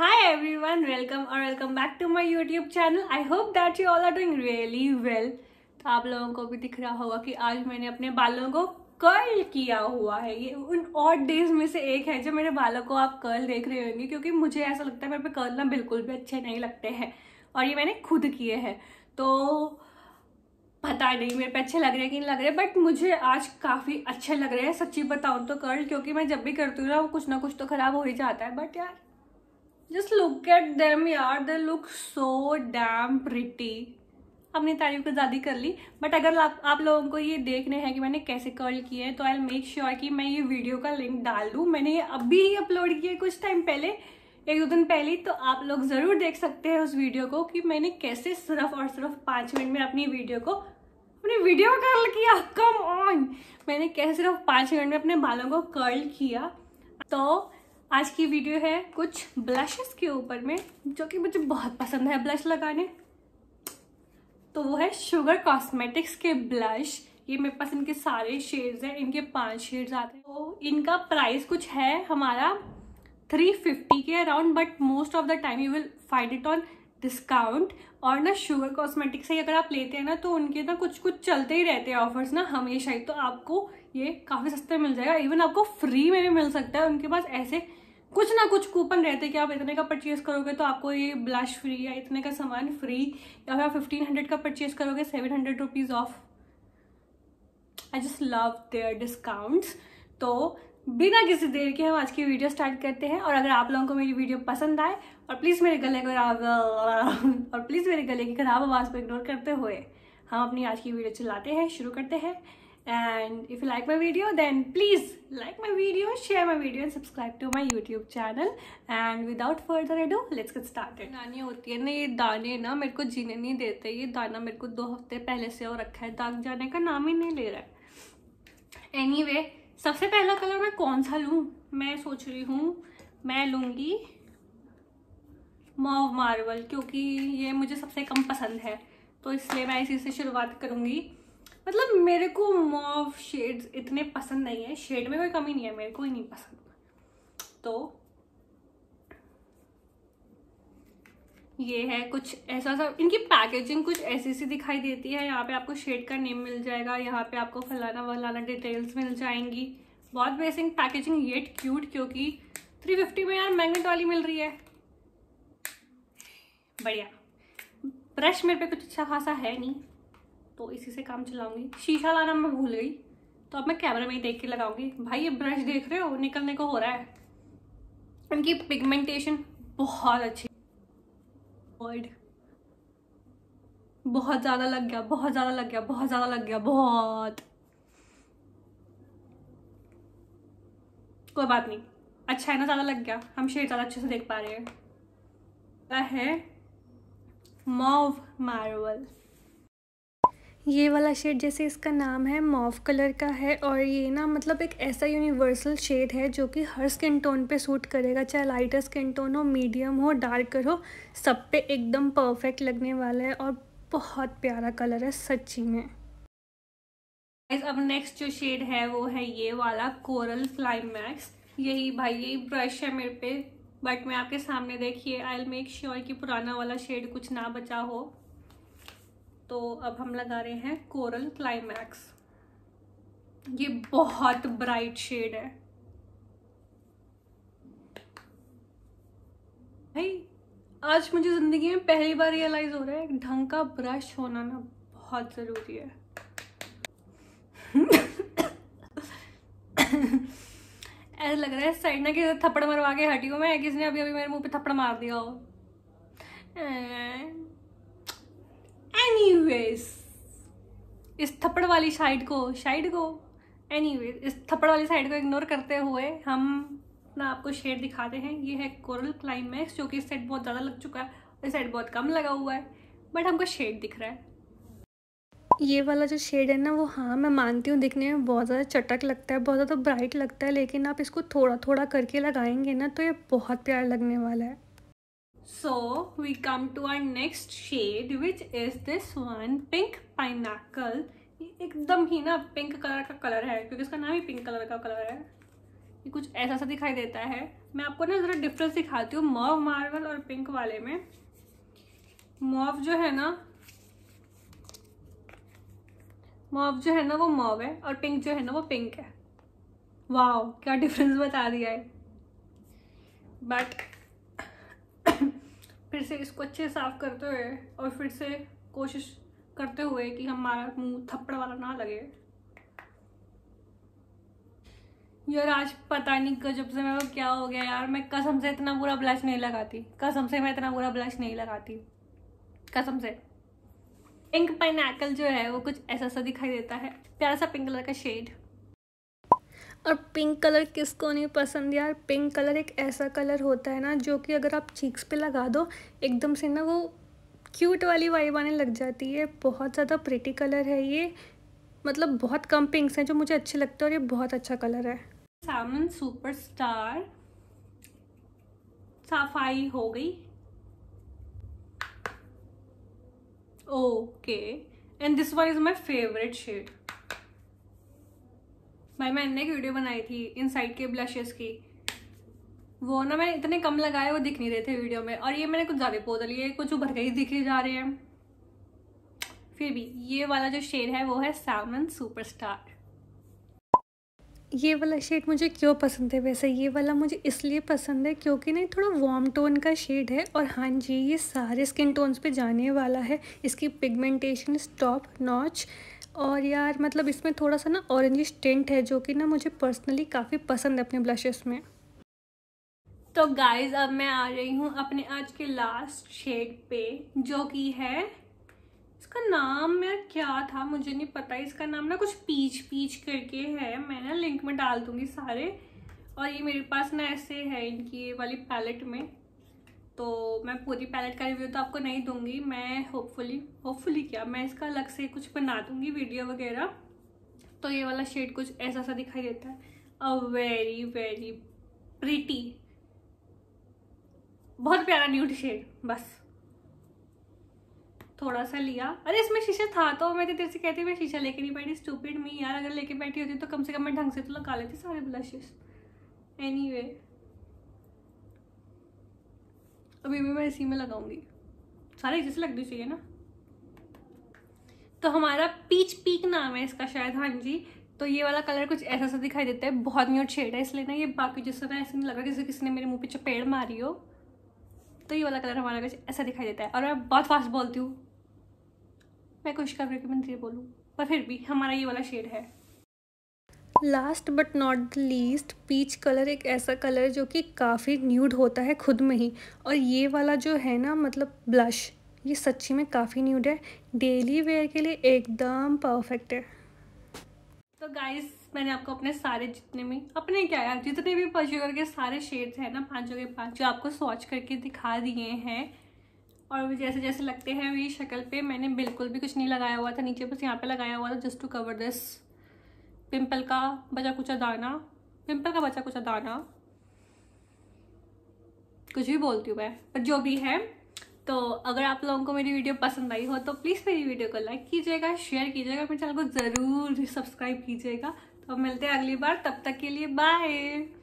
Hi everyone, welcome और welcome back to my YouTube channel. I hope that you all are doing really well. तो आप लोगों को भी दिख रहा होगा कि आज मैंने अपने बालों को कर्ल किया हुआ है ये उन और डेज में से एक है जो मेरे बालों को आप कर्ल देख रहे होंगे क्योंकि मुझे ऐसा लगता है मेरे पे कर्ल ना बिल्कुल भी अच्छे नहीं लगते हैं और ये मैंने खुद किए हैं तो पता नहीं मेरे पे अच्छे लग रहे हैं कि नहीं लग रहे बट मुझे आज काफ़ी अच्छे लग रहे हैं सच्ची बताऊँ तो कर्ल क्योंकि मैं जब भी करती हूँ ना वो कुछ ना कुछ तो ख़राब हो ही जाता है बट यार जस्ट लुक एट देम यार they look so damn pretty अपनी तारीफ को ज़्यादा कर ली बट अगर आप आप लोगों को ये देखने हैं कि मैंने कैसे कर्ल किए हैं तो आई मेक श्योर कि मैं ये वीडियो का लिंक डाल दूँ मैंने ये अभी ही अपलोड किया कुछ टाइम पहले एक दो दिन पहले तो आप लोग ज़रूर देख सकते हैं उस वीडियो को कि मैंने कैसे सिर्फ और सिर्फ पाँच मिनट में अपनी वीडियो को अपनी वीडियो का कर्ल किया कम ऑन मैंने कैसे सिर्फ पाँच मिनट में अपने बालों को कर्ल किया तो आज की वीडियो है कुछ ब्लशेस के ऊपर में जो कि मुझे बहुत पसंद है ब्लश लगाने तो वो है शुगर कॉस्मेटिक्स के ब्लश ये मेरे पास इनके सारे शेड्स हैं इनके पांच शेड्स आते हैं तो इनका प्राइस कुछ है हमारा 350 के around but most of the time you will find it on discount और ना शुगर कॉस्मेटिक्स से अगर आप लेते हैं ना तो उनके ना कुछ कुछ चलते ही रहते हैं ऑफर्स ना हमेशा ही तो आपको ये काफ़ी सस्ते मिल जाएगा इवन आपको फ्री में भी मिल सकता है उनके पास ऐसे कुछ ना कुछ कूपन रहते हैं कि आप इतने का परचेज करोगे तो आपको ये ब्लश फ्री या इतने का सामान फ्री या फिर आप फिफ्टीन हंड्रेड का परचेज करोगे seven hundred rupees off I just love their discounts तो बिना किसी देर के हम आज की वीडियो स्टार्ट करते हैं और अगर आप लोगों को मेरी वीडियो पसंद आए और प्लीज़ मेरे गले को और प्लीज़ मेरे गले की खराब आवाज़ को इग्नोर करते हुए हम अपनी आज की वीडियो चलाते हैं शुरू करते हैं and if you like my video then please like my video share my video and subscribe to my youtube channel and without further ado let's get started nani hoti hai na ye dane na mere ko jeene nahi dete ye dana mere ko do hafte pehle se और rakha hai dag jane ka naam hi nahi le raha है anyway, sabse pehla color main kaun sa lu main soch rahi hu main lungi mauve marble kyunki ye mujhe sabse kam pasand hai to isliye main इसी से शुरुआत करूँगी मतलब मेरे को mauve shades इतने पसंद नहीं है शेड में कोई कमी नहीं है मेरे को ही नहीं पसंद तो ये है कुछ ऐसा सा इनकी पैकेजिंग कुछ ऐसी सी दिखाई देती है यहाँ पे आपको शेड का नेम मिल जाएगा यहाँ पे आपको फलाना वलाना डिटेल्स मिल जाएंगी बहुत बेसिक पैकेजिंग येट क्यूट क्योंकि 350 में यार मैग्नेट वाली मिल रही है बढ़िया ब्रश मेरे पे कुछ अच्छा खासा है नहीं तो इसी से काम चलाऊंगी शीशा लाना मैं भूल गई तो अब मैं कैमरे में ही देख के लगाऊंगी भाई ये ब्रश देख रहे हो निकलने को हो रहा है इनकी पिगमेंटेशन बहुत अच्छी वर्ड बहुत ज़्यादा लग गया बहुत ज़्यादा लग गया बहुत ज़्यादा लग गया बहुत कोई बात नहीं अच्छा है ना ज़्यादा लग गया हम शेर ज़्यादा अच्छे से देख पा रहे हैं है मॉव मार्वल ये वाला शेड जैसे इसका नाम है मॉव कलर का है और ये ना मतलब एक ऐसा यूनिवर्सल शेड है जो कि हर स्किन टोन पे सूट करेगा चाहे लाइटर स्किन टोन हो मीडियम हो डार्कर हो सब पे एकदम परफेक्ट लगने वाला है और बहुत प्यारा कलर है सच्ची में अब नेक्स्ट जो शेड है वो है ये वाला कोरल फ्लाई मैक्स यही भाई यही ब्रश है मेरे पे बट मैं आपके सामने देखिए आई एल मेक श्योर कि पुराना वाला शेड कुछ ना बचा हो तो अब हम लगा रहे हैं कोरल क्लाइमैक्स ये बहुत ब्राइट शेड है भाई आज मुझे ज़िंदगी में पहली बार रियलाइज़ हो रहा है ढंग का ब्रश होना ना बहुत ज़रूरी है ऐसा लग रहा है साइड ना किसी थप्पड़ मरवा के हटी हूँ मैं किसी ने अभी अभी मेरे मुंह पे थप्पड़ मार दिया हो एनीवेज इस थप्पड़ वाली साइड को साइड को एनीवेज इस थप्पड़ वाली साइड को इग्नोर करते हुए हम ना आपको शेड दिखाते हैं ये है कोरल क्लाइमैक्स जो कि इस साइड बहुत ज़्यादा लग चुका है इस साइड बहुत कम लगा हुआ है बट हमको शेड दिख रहा है ये वाला जो शेड है ना वो हाँ मैं मानती हूँ दिखने में बहुत ज़्यादा चटक लगता है बहुत ज़्यादा ब्राइट लगता है लेकिन आप इसको थोड़ा थोड़ा करके लगाएंगे ना तो ये बहुत प्यार लगने वाला है So we come to our next shade which is this one pink pineapple एकदम ही ना पिंक कलर का कलर है क्योंकि इसका नाम ही पिंक कलर का कलर है ये कुछ ऐसा सा दिखाई देता है मैं आपको ना ज़रा डिफरेंस दिखाती हूँ मॉव मार्बल और पिंक वाले में मॉव जो है ना मॉव जो है ना वो मॉव है और पिंक जो है ना वो पिंक है वाह क्या डिफरेंस बता दिया है बट फिर से इसको अच्छे साफ़ करते हुए और फिर से कोशिश करते हुए कि हमारा मुंह थप्पड़ वाला ना लगे यार आज पता नहीं गजब से मेरे क्या हो गया यार मैं कसम से इतना बुरा ब्लश नहीं लगाती कसम से मैं इतना बुरा ब्लश नहीं लगाती कसम से पिंक पाइन जो है वो कुछ ऐसा सा दिखाई देता है प्यारा सा पिंक कलर का शेड और पिंक कलर किसको नहीं पसंद यार पिंक कलर एक ऐसा कलर होता है ना जो कि अगर आप चीक्स पे लगा दो एकदम से ना वो क्यूट वाली वाइब आने लग जाती है बहुत ज़्यादा प्रिटी कलर है ये मतलब बहुत कम पिंक्स हैं जो मुझे अच्छे लगते हैं और ये बहुत अच्छा कलर है सामन स्टार सफाई हो गई okay and this one is my favourite shade भाई मैंने ने एक वीडियो बनाई थी इन साइड के ब्लशेस की वो ना मैंने इतने कम लगाए वो दिख नहीं रहे थे वीडियो में और ये मैंने कुछ ज़्यादा पोद लिए कुछ उभर के ही दिखे जा रहे हैं फिर भी ये वाला जो शेड है वो है सैमन सुपरस्टार ये वाला शेड मुझे क्यों पसंद है वैसे ये वाला मुझे इसलिए पसंद है क्योंकि ना थोड़ा वार्म टोन का शेड है और हाँ जी ये सारे स्किन टोन्स पे जाने वाला है इसकी पिगमेंटेशन स्टॉप नॉच और यार मतलब इसमें थोड़ा सा ना ऑरेंजिश टेंट है जो कि ना मुझे पर्सनली काफ़ी पसंद है अपने ब्लशेस में तो गाइज अब मैं आ रही हूँ अपने आज के लास्ट शेड पे जो कि है इसका नाम यार क्या था मुझे नहीं पता इसका नाम ना कुछ पीच पीच करके है मैं ना लिंक में डाल दूंगी सारे और ये मेरे पास ना ऐसे है इनकी वाली पैलेट में तो मैं पूरी पैलेट का रिव्यू तो आपको नहीं दूंगी मैं होपफुली होपफुली क्या मैं इसका अलग से कुछ बना दूंगी वीडियो वगैरह तो ये वाला शेड कुछ ऐसा सा दिखाई देता है अ वेरी वेरी प्रिटी बहुत प्यारा न्यूट शेड बस थोड़ा सा लिया अरे इसमें शीशा था तो मैं तेरे से कहती मैं शीशा लेके नहीं बैठी स्टूपिड मी यार अगर लेके बैठी होती तो कम से कम मैं ढंग से तो लगा लेती सारे ब्लशेस एनी anyway, अभी भी मैं इसी में लगाऊंगी सारे जैसे लगनी चाहिए ना तो हमारा पीच पीक नाम है इसका शायद हाँ जी तो ये वाला कलर कुछ ऐसा सा दिखाई देता है बहुत न्यूट शेड है इसलिए ना ये बाकी जैसे ना ऐसे नहीं लगा जैसे किसी ने मेरे मुंह पे चपेड़ मारी हो तो ये वाला कलर हमारा कुछ ऐसा दिखाई देता है और मैं बहुत फास्ट बोलती हूँ मैं कोशिश कर रही हूँ कि मैं धीरे बोलूँ पर फिर भी हमारा ये वाला शेड है last but not the least peach colour एक ऐसा कलर है जो कि काफ़ी न्यूड होता है खुद में ही और ये वाला जो है ना मतलब ब्लश ये सच्ची में काफ़ी न्यूड है डेली वेयर के लिए एकदम परफेक्ट है तो गाइस मैंने आपको अपने सारे जितने भी अपने क्या यार जितने भी पर्च्यूगर के सारे शेड्स हैं ना पाँचों के पाँच जो आपको स्वॉच करके दिखा दिए हैं और जैसे जैसे लगते हैं मेरी शक्ल पे मैंने बिल्कुल भी कुछ नहीं लगाया हुआ था नीचे बस यहाँ पे लगाया हुआ था just to cover this pimple का बचा कुचा दाना पिंपल का बचा कुचा दाना कुछ भी बोलती हूँ मैं पर जो भी है तो अगर आप लोगों को मेरी वीडियो पसंद आई हो तो प्लीज़ मेरी वीडियो को लाइक कीजिएगा शेयर कीजिएगा मेरे चैनल को ज़रूर सब्सक्राइब कीजिएगा तो मिलते हैं अगली बार तब तक के लिए बाय